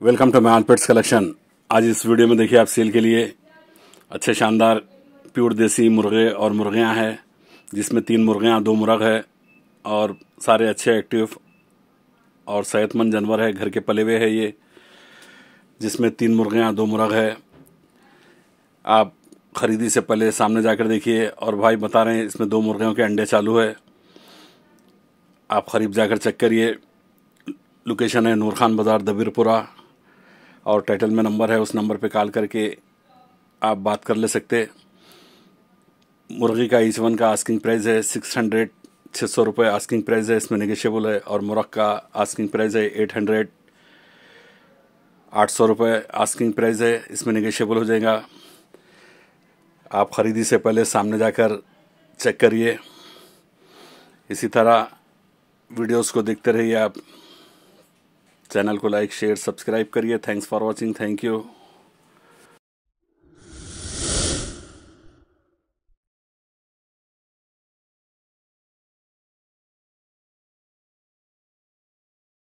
welcome to my pets collection आज इस video में देखिए आप सेल के लिए अच्छे शानदार प्योर देसी मुर्गे और मुर्गियाँ हैं जिसमें तीन मुर्गियाँ दो मुर्ग है और सारे अच्छे एक्टिव और सेहतमंद जानवर है घर के पले हुए है ये जिसमें तीन मुर्गियाँ दो मुर्ग है आप ख़रीदी से पहले सामने जाकर देखिए और भाई बता रहे हैं इसमें दो मुर्गियों के अंडे चालू है आप खरीब जाकर चेक करिए लोकेशन है नूर खान बाज़ार दबीरपुरा और टाइटल में नंबर है उस नंबर पे कॉल करके आप बात कर ले सकते मुर्गी का ईच e वन का आस्किंग प्राइस है सिक्स हंड्रेड छः सौ रुपये आस्किंग प्राइस है इसमें निगेशियबल है और मुर्ग का आस्किंग प्राइस है एट हंड्रेड आठ सौ रुपये आस्किंग प्राइस है इसमें निगेशियबल हो जाएगा आप ख़रीदी से पहले सामने जाकर चेक करिए इसी तरह वीडियोस को देखते रहिए आप चैनल को लाइक शेयर सब्सक्राइब करिए thanks for watching thank you